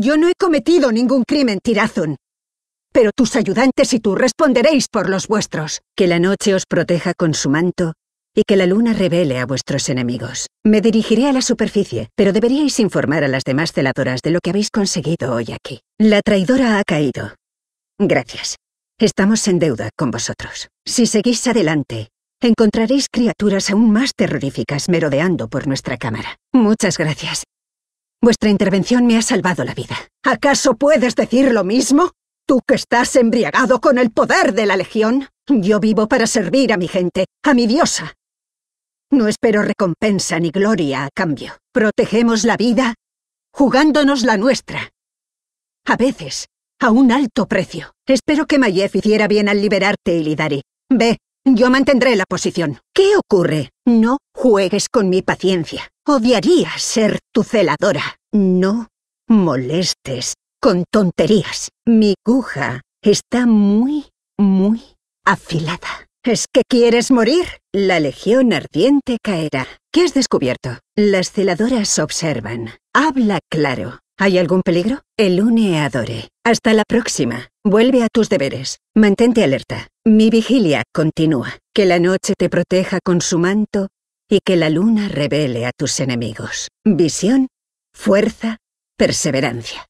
Yo no he cometido ningún crimen, Tirazón. Pero tus ayudantes y tú responderéis por los vuestros. Que la noche os proteja con su manto y que la luna revele a vuestros enemigos. Me dirigiré a la superficie, pero deberíais informar a las demás celadoras de lo que habéis conseguido hoy aquí. La traidora ha caído. Gracias. Estamos en deuda con vosotros. Si seguís adelante, encontraréis criaturas aún más terroríficas merodeando por nuestra cámara. Muchas gracias. Vuestra intervención me ha salvado la vida. ¿Acaso puedes decir lo mismo? Tú que estás embriagado con el poder de la Legión. Yo vivo para servir a mi gente, a mi diosa. No espero recompensa ni gloria a cambio. Protegemos la vida jugándonos la nuestra. A veces, a un alto precio. Espero que Mayef hiciera bien al liberarte, Ilidari. Ve, yo mantendré la posición. ¿Qué ocurre? No juegues con mi paciencia. Odiaría ser tu celadora. No molestes con tonterías. Mi aguja está muy, muy afilada. ¿Es que quieres morir? La legión ardiente caerá. ¿Qué has descubierto? Las celadoras observan. Habla claro. ¿Hay algún peligro? El une adore. Hasta la próxima. Vuelve a tus deberes. Mantente alerta. Mi vigilia continúa. Que la noche te proteja con su manto y que la luna revele a tus enemigos. Visión, fuerza, perseverancia.